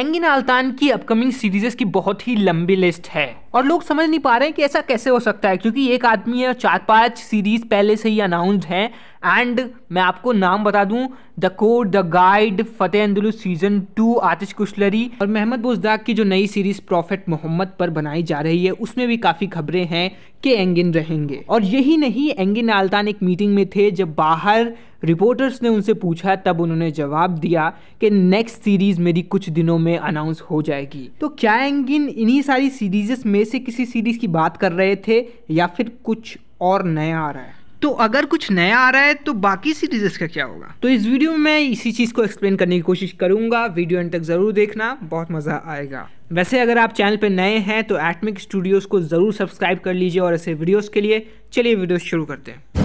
again आल्तान की upcoming सीरीजेस की बहुत ही लंबी लिस्ट है और लोग समझ नहीं पा रहे हैं कि ऐसा कैसे हो सकता है क्योंकि एक आदमी है चार पांच सीरीज़ पहले से ही अनाउंस हैं एंड मैं आपको नाम बता दूं the code the guide Fateh Andalus season two आतिश कुशलरी और मेहमद बोजदाग की जो नई सीरीज़ प्रॉफिट मोहम्मद पर बनाई जा रही है उसमें भी काफ़ी खबरें हैं कि एंगिन रहेंगे और यही नहीं एंगिन आल्तान एक मीटिंग में थे जब बाहर रिपोर्टर्स ने उनसे पूछा तब उन्होंने जवाब दिया कि नेक्स्ट सीरीज़ मेरी कुछ दिनों में अनाउंस हो जाएगी तो क्या एंगिन इन्हीं सारी सीरीज़ में में से किसी सीरीज़ की बात कर रहे थे या फिर कुछ और नया आ रहा है तो अगर कुछ नया आ रहा है तो बाकी सीरीजेस का क्या होगा तो इस वीडियो में मैं इसी चीज़ को एक्सप्लेन करने की कोशिश करूंगा वीडियो एंड तक ज़रूर देखना बहुत मज़ा आएगा वैसे अगर आप चैनल पर नए हैं तो एटमिक स्टूडियोज़ को ज़रूर सब्सक्राइब कर लीजिए और ऐसे वीडियोज़ के लिए चलिए वीडियो शुरू करते हैं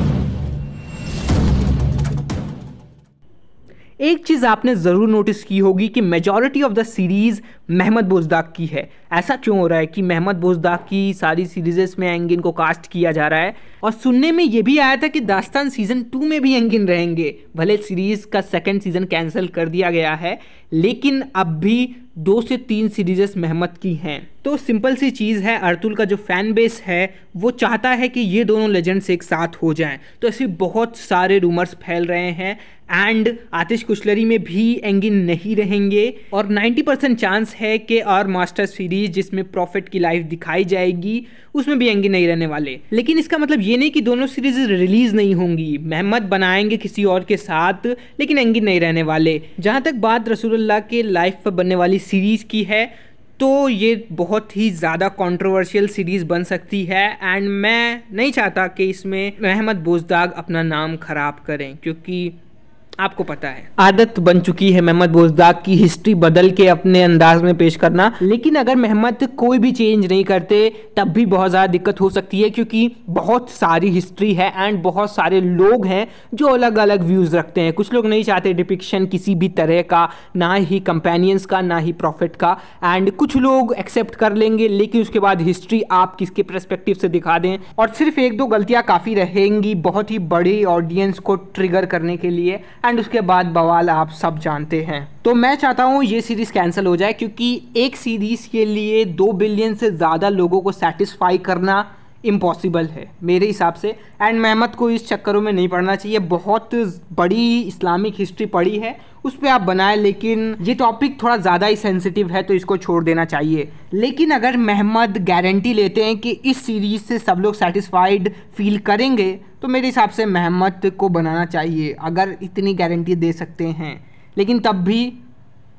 एक चीज़ आपने ज़रूर नोटिस की होगी कि majority of the series Mehmet Bozdag की है ऐसा क्यों हो रहा है कि महमद बोजदाग की सारी सीरीजेस में एंगिन को कास्ट किया जा रहा है और सुनने में ये भी आया था कि दास्तान सीज़न टू में भी एंगिन रहेंगे भले सीरीज़ का सेकेंड सीज़न कैंसिल कर दिया गया है लेकिन अब भी दो से तीन सीरीजेस मेहमत की हैं तो सिंपल सी चीज़ है अर्तुल का जो फैन बेस है वो चाहता है कि ये दोनों लेजेंड्स एक साथ हो जाएं तो ऐसे बहुत सारे रूमर्स फैल रहे हैं एंड आतिश कुशलरी में भी एंगिन नहीं रहेंगे और 90 परसेंट चांस है कि और मास्टर सीरीज जिसमें प्रॉफिट की लाइफ दिखाई जाएगी उसमें भी एंगिन नहीं रहने वाले लेकिन इसका मतलब ये नहीं कि दोनों सीरीज रिलीज़ नहीं होंगी मेहमत बनाएंगे किसी और के साथ लेकिन एंगिन नहीं रहने वाले जहाँ तक बात रसूलुल्लाह के लाइफ पर बनने वाली सीरीज़ की है तो ये बहुत ही ज़्यादा कंट्रोवर्शियल सीरीज़ बन सकती है एंड मैं नहीं चाहता कि इसमें अहमद बोजदाग अपना नाम ख़राब करें क्योंकि आपको पता है आदत बन चुकी है मेहमत बोजदाग की हिस्ट्री बदल के अपने अंदाज में पेश करना लेकिन अगर मेहमत कोई भी चेंज नहीं करते तब भी बहुत ज़्यादा दिक्कत हो सकती है क्योंकि बहुत सारी हिस्ट्री है एंड बहुत सारे लोग हैं जो अलग अलग व्यूज़ रखते हैं कुछ लोग नहीं चाहते डिपिक्शन किसी भी तरह का ना ही कंपेनियंस का ना ही प्रॉफिट का एंड कुछ लोग एक्सेप्ट कर लेंगे लेकिन उसके बाद हिस्ट्री आप किसके परस्पेक्टिव से दिखा दें और सिर्फ एक दो गलतियाँ काफ़ी रहेंगी बहुत ही बड़ी ऑडियंस को ट्रिगर करने के लिए एंड उसके बाद बवाल आप सब जानते हैं तो मैं चाहता हूँ ये सीरीज़ कैंसिल हो जाए क्योंकि एक सीरीज़ के लिए दो बिलियन से ज़्यादा लोगों को सेटिस्फाई करना इम्पॉसिबल है मेरे हिसाब से एंड मेहमत को इस चक्करों में नहीं पढ़ना चाहिए बहुत बड़ी इस्लामिक हिस्ट्री पढ़ी है उस पर आप बनाए लेकिन ये टॉपिक थोड़ा ज़्यादा ही सेंसिटिव है तो इसको छोड़ देना चाहिए लेकिन अगर महमद गारंटी लेते हैं कि इस सीरीज़ से सब लोग सेटिस्फाइड फील करेंगे तो मेरे हिसाब से महमद को बनाना चाहिए अगर इतनी गारंटी दे सकते हैं लेकिन तब भी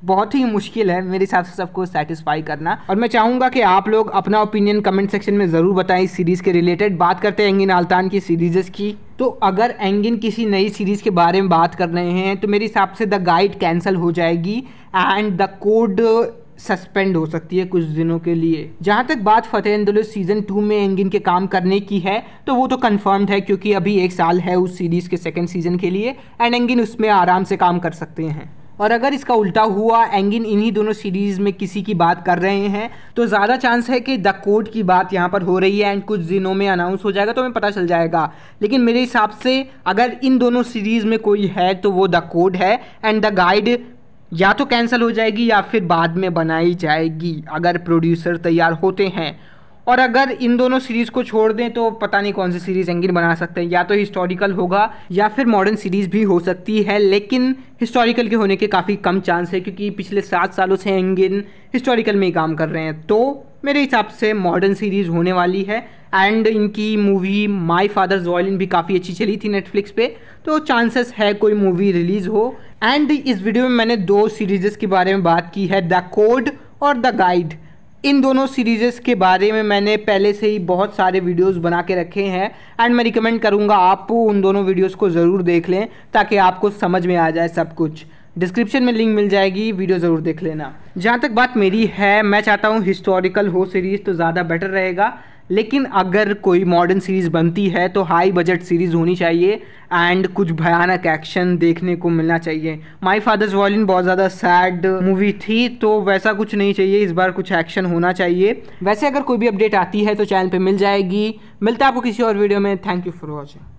बहुत ही मुश्किल है मेरे हिसाब से सबको सेटिस्फाई करना और मैं चाहूँगा कि आप लोग अपना ओपिनियन कमेंट सेक्शन में ज़रूर बताएं इस सीरीज़ के रिलेटेड बात करते हैं एंगिन आलतान की सीरीज़ की तो अगर एंगिन किसी नई सीरीज़ के बारे में बात कर रहे हैं तो मेरे हिसाब से द गाइड कैंसिल हो जाएगी एंड द कोड सस्पेंड हो सकती है कुछ दिनों के लिए जहाँ तक बात फतेह सीज़न टू में एंगिन के काम करने की है तो वो तो कन्फर्म्ड है क्योंकि अभी एक साल है उस सीरीज़ के सेकेंड सीज़न के लिए एंड एंगिन उसमें आराम से काम कर सकते हैं और अगर इसका उल्टा हुआ एंगिन इन्हीं दोनों सीरीज़ में किसी की बात कर रहे हैं तो ज़्यादा चांस है कि द कोड की बात यहाँ पर हो रही है एंड कुछ दिनों में अनाउंस हो जाएगा तो हमें पता चल जाएगा लेकिन मेरे हिसाब से अगर इन दोनों सीरीज़ में कोई है तो वो द कोड है एंड द गाइड या तो कैंसिल हो जाएगी या फिर बाद में बनाई जाएगी अगर प्रोड्यूसर तैयार होते हैं और अगर इन दोनों सीरीज़ को छोड़ दें तो पता नहीं कौन सी सीरीज़ एंगिन बना सकते हैं या तो हिस्टोरिकल होगा या फिर मॉडर्न सीरीज़ भी हो सकती है लेकिन हिस्टोरिकल के होने के काफ़ी कम चांस है क्योंकि पिछले सात सालों से एंगिन हिस्टोरिकल में ही काम कर रहे हैं तो मेरे हिसाब से मॉडर्न सीरीज़ होने वाली है एंड इनकी मूवी माई फादर्स वॉयलिन भी काफ़ी अच्छी चली थी नेटफ्लिक्स पे तो चांसेस है कोई मूवी रिलीज़ हो एंड इस वीडियो में मैंने दो सीरीज़ के बारे में बात की है द कोड और द गाइड इन दोनों सीरीज़ के बारे में मैंने पहले से ही बहुत सारे वीडियोस बना के रखे हैं एंड मैं रिकमेंड करूँगा आप उन दोनों वीडियोस को ज़रूर देख लें ताकि आपको समझ में आ जाए सब कुछ डिस्क्रिप्शन में लिंक मिल जाएगी वीडियो ज़रूर देख लेना जहाँ तक बात मेरी है मैं चाहता हूँ हिस्टोरिकल हो सीरीज़ तो ज़्यादा बेटर रहेगा लेकिन अगर कोई मॉडर्न सीरीज़ बनती है तो हाई बजट सीरीज़ होनी चाहिए एंड कुछ भयानक एक्शन देखने को मिलना चाहिए माई फादर्स वॉलिन बहुत ज़्यादा सैड मूवी थी तो वैसा कुछ नहीं चाहिए इस बार कुछ एक्शन होना चाहिए वैसे अगर कोई भी अपडेट आती है तो चैनल पर मिल जाएगी मिलता है आपको किसी और वीडियो में थैंक यू फॉर वॉचिंग